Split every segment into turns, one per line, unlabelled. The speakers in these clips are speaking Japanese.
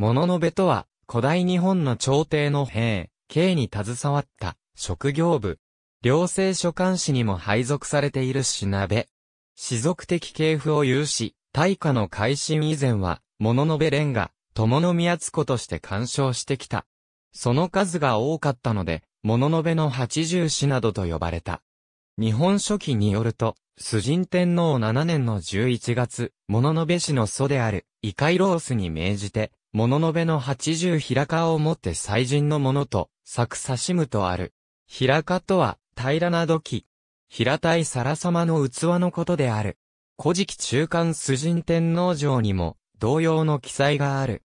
物の部とは、古代
日本の朝廷の兵、刑に携わった、職業部。両政書管士にも配属されている品部。士族的系譜を有し、大化の改新以前は、物の部連が、友宮津子として干渉してきた。その数が多かったので、物の部の八十士などと呼ばれた。日本書紀によると、崇神天皇7年の11月、物の部氏の祖である、イカイロースに命じて、物のべの八十平川をもって祭神のものと、作差しむとある。平川とは、平らな土器。平たい皿様の器のことである。古事記中間崇神天皇城にも、同様の記載がある。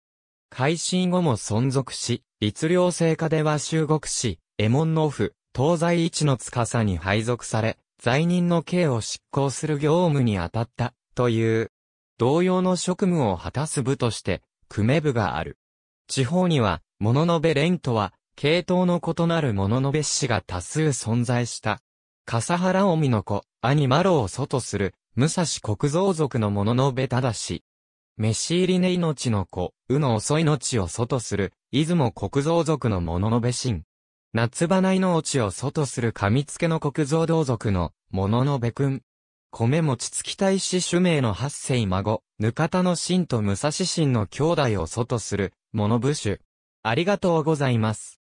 改新後も存続し、律令制下では修国し、エモンの府、東西一の司に配属され、罪人の刑を執行する業務に当たった、という、同様の職務を果たす部として、久米部がある。地方には、物のべ連とは、系統の異なる物ノベ氏が多数存在した。笠原臣の子、兄マロを祖とする、武蔵国造族の物のべ忠氏。飯入りね命の子、うの遅い命を祖とする、出雲国造族の物のべ神。夏花命を祖とするつ付の国造道族の、物のべ君。米持き大使主名の八世孫、ぬかたの神と武蔵神の兄弟を祖とする、物部ブ
ありがとうございます。